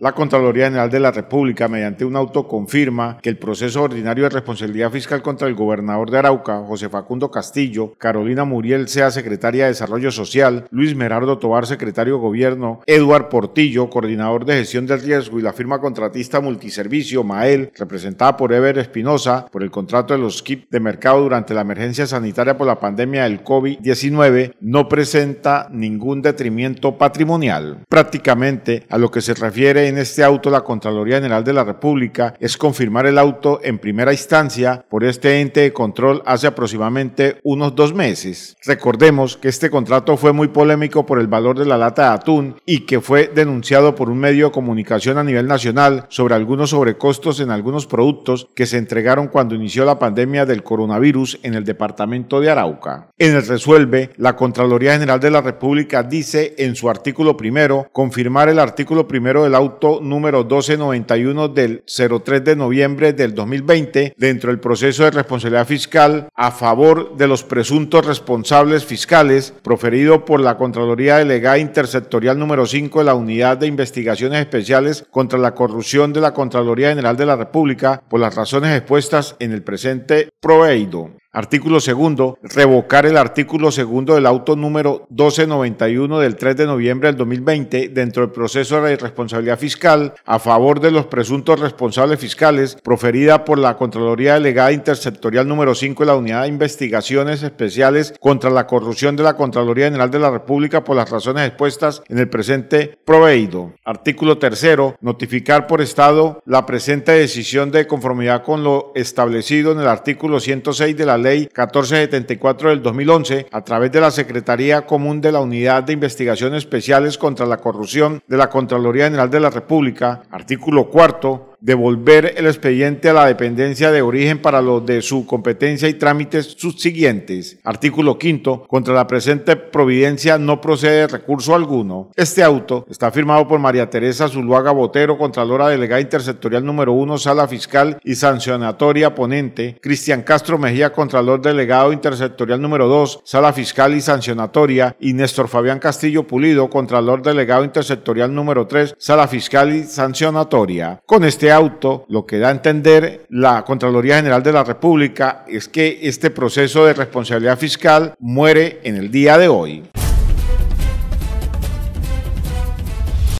La Contraloría General de la República, mediante un auto, confirma que el proceso ordinario de responsabilidad fiscal contra el gobernador de Arauca, José Facundo Castillo, Carolina Muriel sea secretaria de Desarrollo Social, Luis Merardo Tobar, secretario de Gobierno, Eduard Portillo, coordinador de gestión del riesgo y la firma contratista multiservicio Mael, representada por Ever Espinosa, por el contrato de los KIP de mercado durante la emergencia sanitaria por la pandemia del COVID-19, no presenta ningún detrimento patrimonial. Prácticamente a lo que se refiere en este auto la Contraloría General de la República es confirmar el auto en primera instancia por este ente de control hace aproximadamente unos dos meses. Recordemos que este contrato fue muy polémico por el valor de la lata de atún y que fue denunciado por un medio de comunicación a nivel nacional sobre algunos sobrecostos en algunos productos que se entregaron cuando inició la pandemia del coronavirus en el departamento de Arauca. En el resuelve, la Contraloría General de la República dice en su artículo primero confirmar el artículo primero del auto número 1291 del 03 de noviembre del 2020 dentro del proceso de responsabilidad fiscal a favor de los presuntos responsables fiscales proferido por la Contraloría Delegada Intersectorial número 5 de la Unidad de Investigaciones Especiales contra la Corrupción de la Contraloría General de la República por las razones expuestas en el presente proveído. Artículo segundo, revocar el artículo segundo del auto número 1291 del 3 de noviembre del 2020 dentro del proceso de responsabilidad fiscal a favor de los presuntos responsables fiscales proferida por la Contraloría Delegada Intersectorial número 5 de la Unidad de Investigaciones Especiales contra la Corrupción de la Contraloría General de la República por las razones expuestas en el presente proveído. Artículo tercero, notificar por Estado la presente decisión de conformidad con lo establecido en el artículo 106 de la ley 1474 del 2011 a través de la Secretaría Común de la Unidad de Investigaciones Especiales contra la Corrupción de la Contraloría General de la República, artículo cuarto, devolver el expediente a la dependencia de origen para los de su competencia y trámites subsiguientes. Artículo 5. Contra la presente providencia no procede recurso alguno. Este auto está firmado por María Teresa Zuluaga Botero, Contralora Delegada Intersectorial número 1, Sala Fiscal y Sancionatoria Ponente, Cristian Castro Mejía, Contralor Delegado Intersectorial número 2, Sala Fiscal y Sancionatoria, y Néstor Fabián Castillo Pulido, Contralor Delegado Intersectorial número 3, Sala Fiscal y Sancionatoria. Con este auto, lo que da a entender la Contraloría General de la República es que este proceso de responsabilidad fiscal muere en el día de hoy.